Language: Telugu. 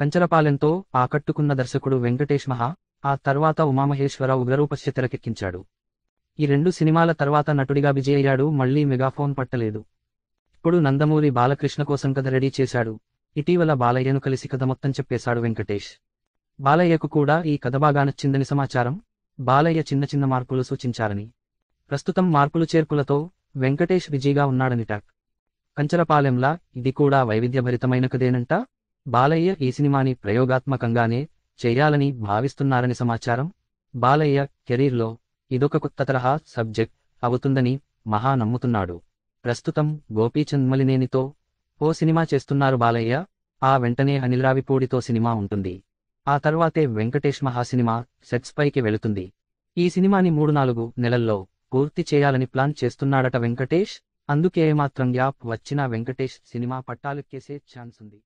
కంచరపాలెంతో ఆకట్టుకున్న దర్శకుడు వెంకటేష్ మహా ఆ తర్వాత ఉమామహేశ్వర ఉగ్రరూపస్య తెరకెక్కించాడు ఈ రెండు సినిమాల తర్వాత నటుడిగా బిజీ అయ్యాడు మళ్లీ మెగాఫోన్ పట్టలేదు ఇప్పుడు నందమూరి బాలకృష్ణ కోసం కథ రెడీ చేశాడు ఇటీవల బాలయ్యను కలిసి కథ మొత్తం చెప్పేశాడు వెంకటేష్ బాలయ్యకు కూడా ఈ కథ బాగా నచ్చిందని సమాచారం బాలయ్య చిన్న చిన్న మార్పులు సూచించారని ప్రస్తుతం మార్పులు చేర్పులతో వెంకటేష్ బిజీగా ఉన్నాడని టాక్ కంచరపాలెంలా ఇది కూడా వైవిధ్యభరితమైన కదేనంటా బాలయ్య ఈ సినిమాని ప్రయోగాత్మకంగానే చేయాలని భావిస్తున్నారని సమాచారం బాలయ్య కెరీర్లో ఇదొక కొత్త తరహా సబ్జెక్ట్ అవుతుందని మహా నమ్ముతున్నాడు ప్రస్తుతం గోపీచంద్ మలినేనితో ఓ సినిమా చేస్తున్నారు బాలయ్య ఆ వెంటనే అనిల్ రావిపూడితో సినిమా ఉంటుంది ఆ తర్వాతే వెంకటేష్ మహా సినిమా సెట్స్ పైకి వెళుతుంది ఈ సినిమాని మూడు నాలుగు నెలల్లో పూర్తి చేయాలని ప్లాన్ చేస్తున్నాడట వెంకటేష్ అందుకే మాత్రం గ్యాప్ వచ్చిన వెంకటేష్ సినిమా పట్టాలెక్కేసే ఛాన్స్ ఉంది